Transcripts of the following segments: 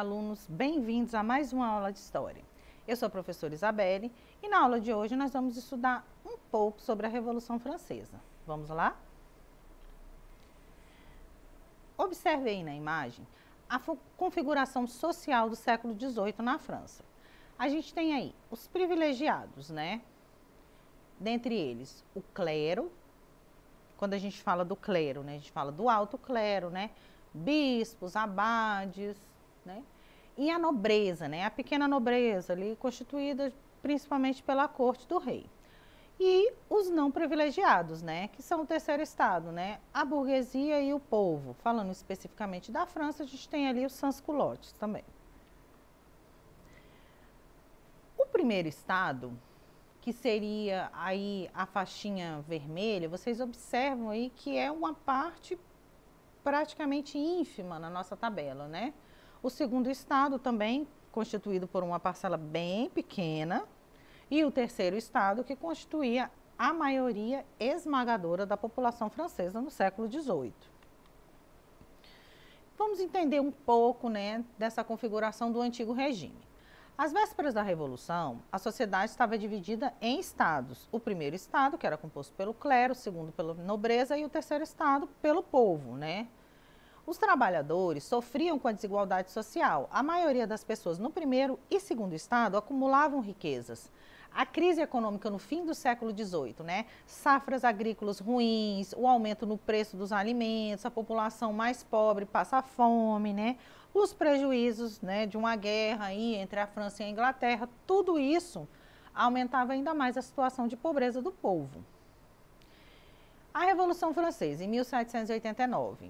alunos, bem-vindos a mais uma aula de História. Eu sou a professora Isabelle e na aula de hoje nós vamos estudar um pouco sobre a Revolução Francesa. Vamos lá? Observe aí na imagem a configuração social do século XVIII na França. A gente tem aí os privilegiados, né? Dentre eles, o clero. Quando a gente fala do clero, né? A gente fala do alto clero, né? bispos, abades, né? E a nobreza, né? a pequena nobreza ali, constituída principalmente pela corte do rei. E os não privilegiados, né? que são o terceiro estado, né? a burguesia e o povo. Falando especificamente da França, a gente tem ali os sans-culottes também. O primeiro estado, que seria aí a faixinha vermelha, vocês observam aí que é uma parte praticamente ínfima na nossa tabela, né? o segundo estado também constituído por uma parcela bem pequena e o terceiro estado que constituía a maioria esmagadora da população francesa no século XVIII. Vamos entender um pouco né, dessa configuração do antigo regime. Às vésperas da Revolução, a sociedade estava dividida em estados. O primeiro estado, que era composto pelo clero, o segundo pela nobreza e o terceiro estado pelo povo, né? Os trabalhadores sofriam com a desigualdade social. A maioria das pessoas no primeiro e segundo estado acumulavam riquezas. A crise econômica no fim do século XVIII, né? Safras agrícolas ruins, o aumento no preço dos alimentos, a população mais pobre passa fome, né? Os prejuízos né, de uma guerra aí entre a França e a Inglaterra, tudo isso aumentava ainda mais a situação de pobreza do povo. A Revolução Francesa, em 1789.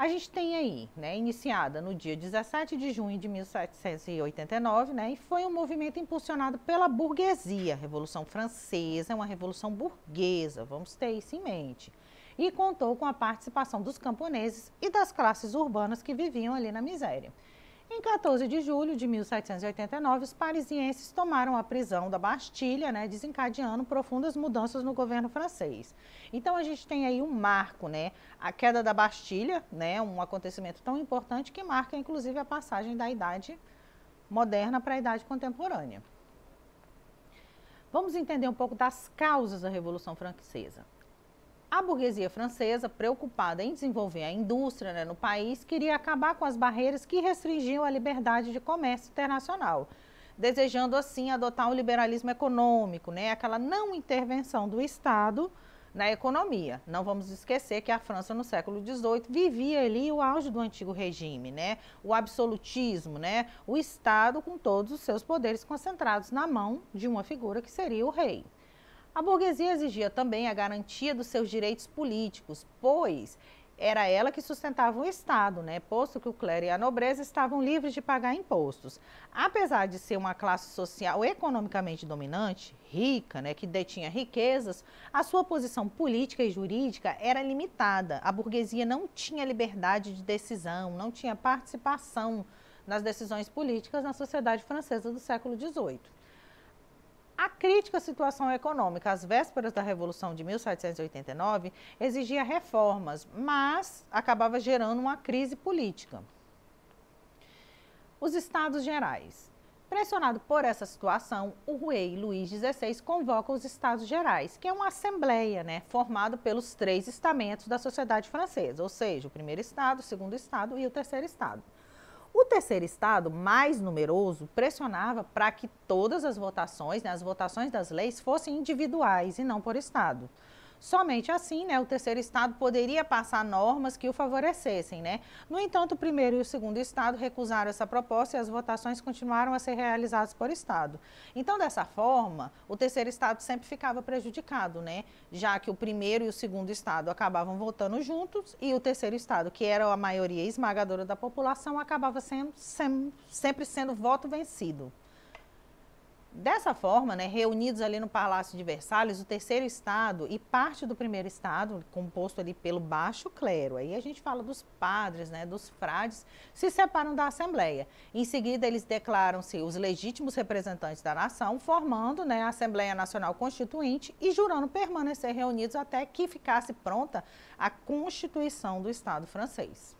A gente tem aí, né, iniciada no dia 17 de junho de 1789, né, e foi um movimento impulsionado pela burguesia. A Revolução Francesa é uma revolução burguesa, vamos ter isso em mente. E contou com a participação dos camponeses e das classes urbanas que viviam ali na miséria. Em 14 de julho de 1789, os parisienses tomaram a prisão da Bastilha, né, desencadeando profundas mudanças no governo francês. Então a gente tem aí um marco, né, a queda da Bastilha, né, um acontecimento tão importante que marca inclusive a passagem da idade moderna para a idade contemporânea. Vamos entender um pouco das causas da Revolução Francesa. A burguesia francesa, preocupada em desenvolver a indústria né, no país, queria acabar com as barreiras que restringiam a liberdade de comércio internacional, desejando assim adotar o liberalismo econômico, né, aquela não intervenção do Estado na economia. Não vamos esquecer que a França no século XVIII vivia ali o auge do antigo regime, né? O absolutismo, né? O Estado com todos os seus poderes concentrados na mão de uma figura que seria o rei. A burguesia exigia também a garantia dos seus direitos políticos, pois era ela que sustentava o Estado, né? posto que o clero e a nobreza estavam livres de pagar impostos. Apesar de ser uma classe social economicamente dominante, rica, né? que detinha riquezas, a sua posição política e jurídica era limitada. A burguesia não tinha liberdade de decisão, não tinha participação nas decisões políticas na sociedade francesa do século XVIII. A crítica situação econômica às vésperas da Revolução de 1789 exigia reformas, mas acabava gerando uma crise política. Os Estados Gerais. Pressionado por essa situação, o rei Luís XVI convoca os Estados Gerais, que é uma assembleia né, formada pelos três estamentos da sociedade francesa, ou seja, o primeiro estado, o segundo estado e o terceiro estado. O terceiro estado, mais numeroso, pressionava para que todas as votações, né, as votações das leis, fossem individuais e não por estado. Somente assim, né, o terceiro estado poderia passar normas que o favorecessem, né? No entanto, o primeiro e o segundo estado recusaram essa proposta e as votações continuaram a ser realizadas por estado. Então, dessa forma, o terceiro estado sempre ficava prejudicado, né? Já que o primeiro e o segundo estado acabavam votando juntos e o terceiro estado, que era a maioria esmagadora da população, acabava sendo, sempre sendo voto vencido. Dessa forma, né, reunidos ali no Palácio de Versalhes, o terceiro estado e parte do primeiro estado, composto ali pelo baixo clero, aí a gente fala dos padres, né, dos frades, se separam da Assembleia. Em seguida, eles declaram-se os legítimos representantes da nação, formando né, a Assembleia Nacional Constituinte e jurando permanecer reunidos até que ficasse pronta a Constituição do Estado francês.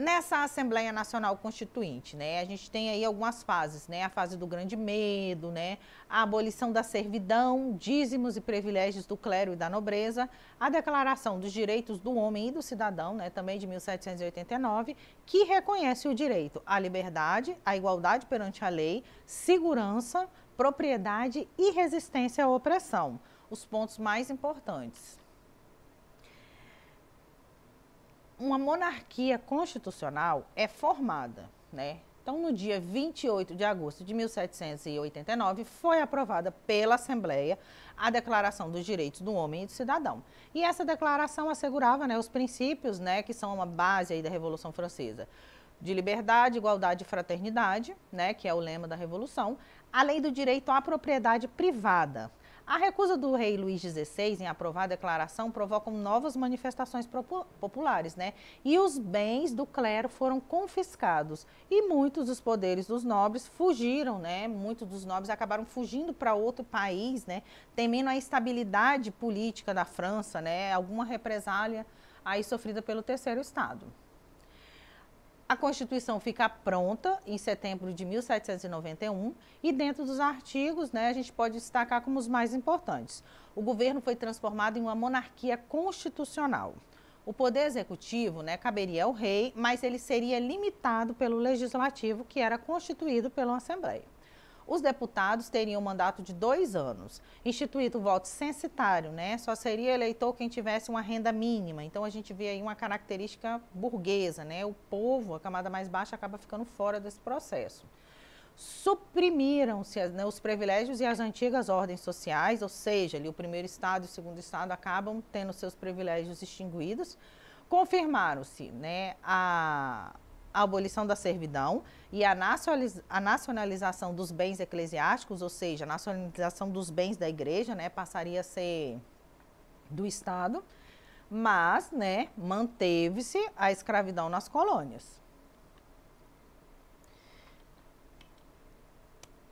Nessa Assembleia Nacional Constituinte, né, a gente tem aí algumas fases, né, a fase do grande medo, né, a abolição da servidão, dízimos e privilégios do clero e da nobreza, a Declaração dos Direitos do Homem e do Cidadão, né, também de 1789, que reconhece o direito à liberdade, à igualdade perante a lei, segurança, propriedade e resistência à opressão, os pontos mais importantes. uma monarquia constitucional é formada, né? Então, no dia 28 de agosto de 1789, foi aprovada pela Assembleia a Declaração dos Direitos do Homem e do Cidadão. E essa declaração assegurava né, os princípios né, que são uma base da Revolução Francesa de liberdade, igualdade e fraternidade, né, que é o lema da Revolução, além do direito à propriedade privada, a recusa do rei Luís XVI em aprovar a declaração provocam novas manifestações populares, né? E os bens do clero foram confiscados e muitos dos poderes dos nobres fugiram, né? Muitos dos nobres acabaram fugindo para outro país, né? Temendo a instabilidade política da França, né? Alguma represália aí sofrida pelo terceiro estado. A Constituição fica pronta em setembro de 1791 e dentro dos artigos, né, a gente pode destacar como os mais importantes. O governo foi transformado em uma monarquia constitucional. O poder executivo, né, caberia ao rei, mas ele seria limitado pelo legislativo, que era constituído pela Assembleia os deputados teriam um mandato de dois anos. Instituído o voto censitário, né? Só seria eleitor quem tivesse uma renda mínima. Então a gente vê aí uma característica burguesa, né? O povo, a camada mais baixa, acaba ficando fora desse processo suprimiram-se né, os privilégios e as antigas ordens sociais, ou seja, ali, o primeiro Estado e o segundo Estado acabam tendo seus privilégios extinguidos. Confirmaram-se né, a, a abolição da servidão e a, a nacionalização dos bens eclesiásticos, ou seja, a nacionalização dos bens da igreja, né, passaria a ser do Estado, mas, né, manteve-se a escravidão nas colônias.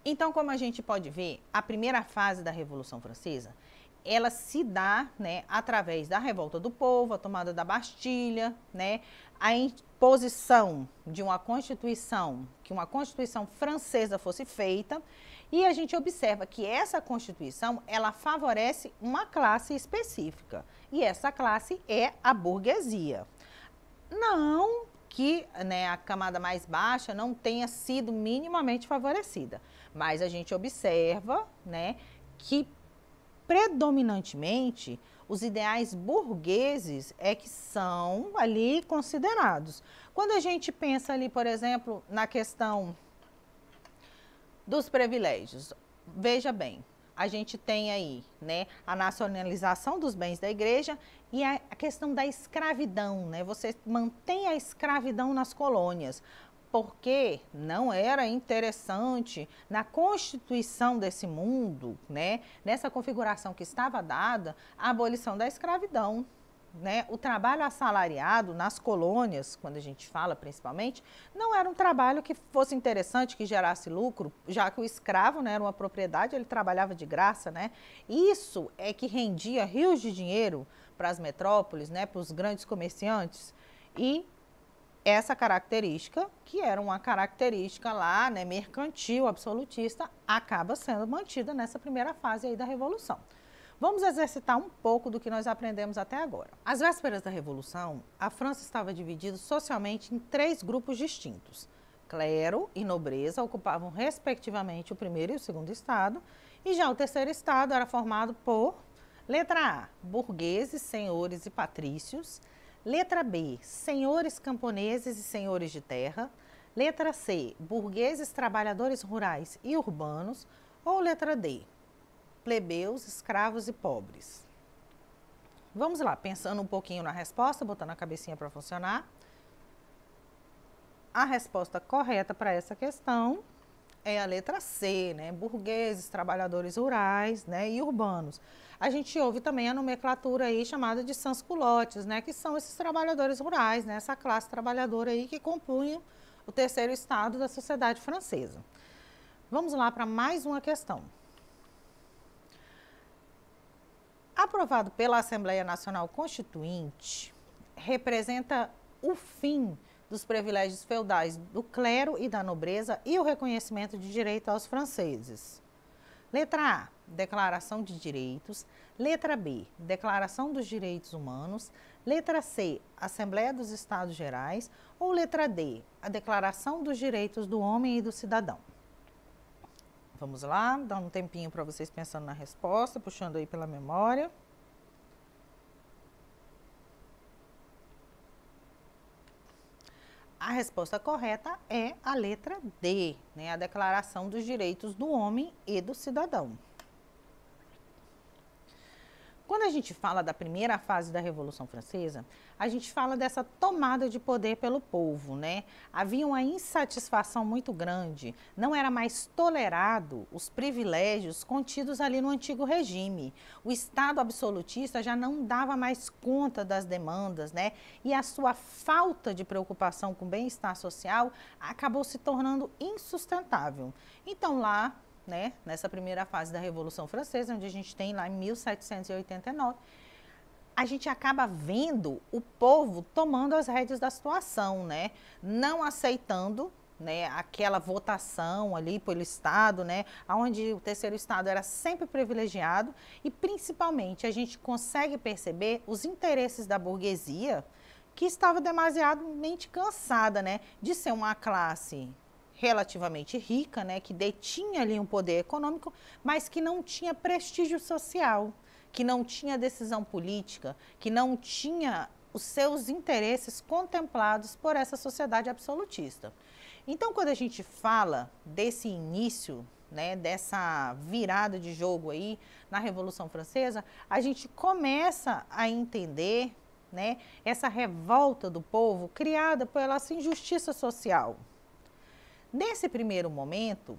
Então, como a gente pode ver, a primeira fase da Revolução Francesa ela se dá né, através da revolta do povo, a tomada da Bastilha, né, a imposição de uma Constituição, que uma Constituição francesa fosse feita, e a gente observa que essa Constituição, ela favorece uma classe específica, e essa classe é a burguesia. Não que né, a camada mais baixa não tenha sido minimamente favorecida, mas a gente observa né, que predominantemente os ideais burgueses é que são ali considerados. Quando a gente pensa ali, por exemplo, na questão dos privilégios, veja bem, a gente tem aí, né, a nacionalização dos bens da igreja e a questão da escravidão, né? Você mantém a escravidão nas colônias porque não era interessante na constituição desse mundo, né, nessa configuração que estava dada, a abolição da escravidão. Né? O trabalho assalariado nas colônias, quando a gente fala principalmente, não era um trabalho que fosse interessante, que gerasse lucro, já que o escravo né, era uma propriedade, ele trabalhava de graça. Né? Isso é que rendia rios de dinheiro para as metrópoles, né, para os grandes comerciantes. E essa característica, que era uma característica lá, né, mercantil, absolutista, acaba sendo mantida nessa primeira fase aí da Revolução. Vamos exercitar um pouco do que nós aprendemos até agora. Às vésperas da Revolução, a França estava dividida socialmente em três grupos distintos. Clero e nobreza ocupavam, respectivamente, o primeiro e o segundo estado, e já o terceiro estado era formado por, letra A, burgueses, senhores e patrícios, Letra B, senhores camponeses e senhores de terra. Letra C, burgueses, trabalhadores rurais e urbanos. Ou letra D, plebeus, escravos e pobres. Vamos lá, pensando um pouquinho na resposta, botando a cabecinha para funcionar. A resposta correta para essa questão é a letra C, né? Burgueses, trabalhadores rurais, né? E urbanos. A gente ouve também a nomenclatura aí chamada de sans-culottes, né? Que são esses trabalhadores rurais, né? Essa classe trabalhadora aí que compunha o terceiro estado da sociedade francesa. Vamos lá para mais uma questão. Aprovado pela Assembleia Nacional Constituinte, representa o fim dos privilégios feudais do clero e da nobreza e o reconhecimento de direito aos franceses. Letra A, Declaração de Direitos. Letra B, Declaração dos Direitos Humanos. Letra C, Assembleia dos Estados Gerais. Ou letra D, a Declaração dos Direitos do Homem e do Cidadão. Vamos lá, dá um tempinho para vocês pensando na resposta, puxando aí pela memória. A resposta correta é a letra D, né? a Declaração dos Direitos do Homem e do Cidadão. Quando a gente fala da primeira fase da Revolução Francesa, a gente fala dessa tomada de poder pelo povo, né? Havia uma insatisfação muito grande, não era mais tolerado os privilégios contidos ali no antigo regime. O Estado absolutista já não dava mais conta das demandas, né? E a sua falta de preocupação com o bem-estar social acabou se tornando insustentável. Então lá né, nessa primeira fase da Revolução Francesa, onde a gente tem lá em 1789, a gente acaba vendo o povo tomando as rédeas da situação, né, não aceitando né, aquela votação ali pelo Estado, né, onde o terceiro Estado era sempre privilegiado e principalmente a gente consegue perceber os interesses da burguesia que estava demasiadamente cansada, né, de ser uma classe relativamente rica, né, que detinha ali um poder econômico, mas que não tinha prestígio social, que não tinha decisão política, que não tinha os seus interesses contemplados por essa sociedade absolutista. Então, quando a gente fala desse início, né, dessa virada de jogo aí na Revolução Francesa, a gente começa a entender né, essa revolta do povo criada por essa injustiça social, Nesse primeiro momento,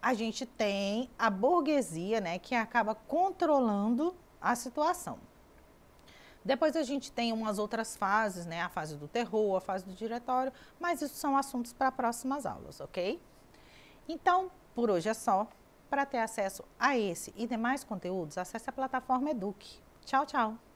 a gente tem a burguesia, né, que acaba controlando a situação. Depois a gente tem umas outras fases, né, a fase do terror, a fase do diretório, mas isso são assuntos para próximas aulas, ok? Então, por hoje é só. Para ter acesso a esse e demais conteúdos, acesse a plataforma Eduque. Tchau, tchau!